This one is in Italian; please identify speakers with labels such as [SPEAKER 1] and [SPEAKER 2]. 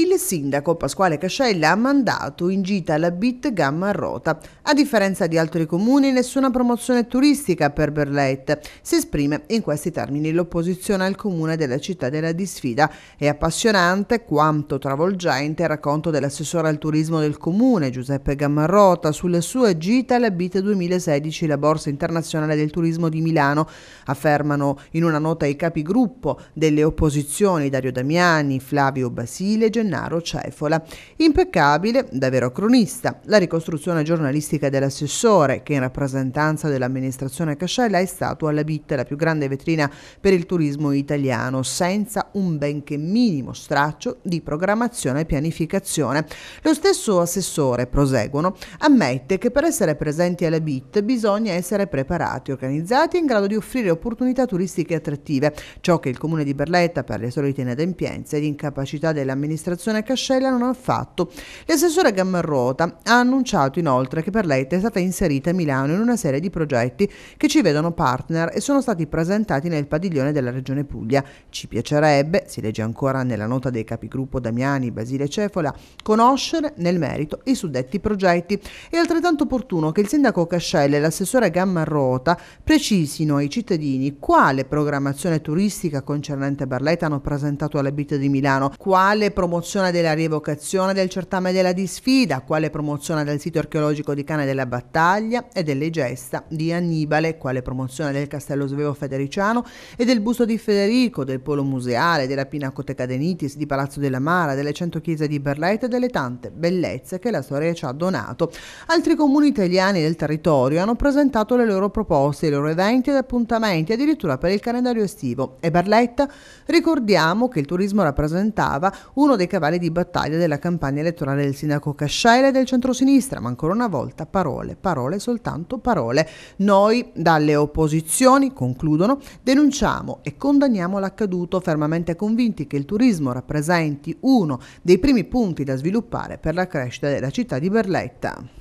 [SPEAKER 1] il sindaco Pasquale Cascella ha mandato in gita la Bit Gamma Rota. A differenza di altri comuni, nessuna promozione turistica per Berlette. Si esprime in questi termini l'opposizione al comune della città della disfida. È appassionante quanto travolgente il racconto dell'assessore al turismo del comune, Giuseppe Gammarrota, sulla sua gita alla Bit 2016, la Borsa Internazionale del Turismo di Milano, affermano in una nota i capigruppo delle opposizioni Dario Damiani, Flavio Basile, Gennaro Gennaro Cefola. Impeccabile, davvero cronista, la ricostruzione giornalistica dell'assessore che in rappresentanza dell'amministrazione Cascella è stato alla BIT, la più grande vetrina per il turismo italiano, senza un benché minimo straccio di programmazione e pianificazione. Lo stesso assessore, proseguono, ammette che per essere presenti alla BIT bisogna essere preparati, organizzati e in grado di offrire opportunità turistiche attrattive, ciò che il comune di Berletta per le solite inadempienze ed incapacità dell'amministrazione amministrazione Cascella non ha fatto. L'assessora Gammarrota ha annunciato inoltre che per lei è stata inserita Milano in una serie di progetti che ci vedono partner e sono stati presentati nel padiglione della Regione Puglia. Ci piacerebbe, si legge ancora nella nota dei capigruppo Damiani, Basile Cefola, conoscere nel merito i suddetti progetti. È altrettanto opportuno che il sindaco Cascella e l'assessore Gammarrota precisino ai cittadini quale programmazione turistica concernente Barletta hanno presentato alla Bita di Milano, quale promozione promozione della rievocazione del certame della disfida, quale promozione del sito archeologico di Cane della Battaglia e delle gesta di Annibale, quale promozione del Castello Svevo Federiciano e del busto di Federico, del Polo Museale, della Pinacoteca Denitis, di Palazzo della Mara, delle cento chiese di Berletta e delle tante bellezze che la storia ci ha donato. Altri comuni italiani del territorio hanno presentato le loro proposte, i loro eventi ed appuntamenti, addirittura per il calendario estivo. E Berletta, ricordiamo che il turismo rappresentava uno dei cavalli di battaglia della campagna elettorale del sindaco Cascella e del centrosinistra, ma ancora una volta parole, parole, soltanto parole. Noi dalle opposizioni, concludono, denunciamo e condanniamo l'accaduto fermamente convinti che il turismo rappresenti uno dei primi punti da sviluppare per la crescita della città di Berletta.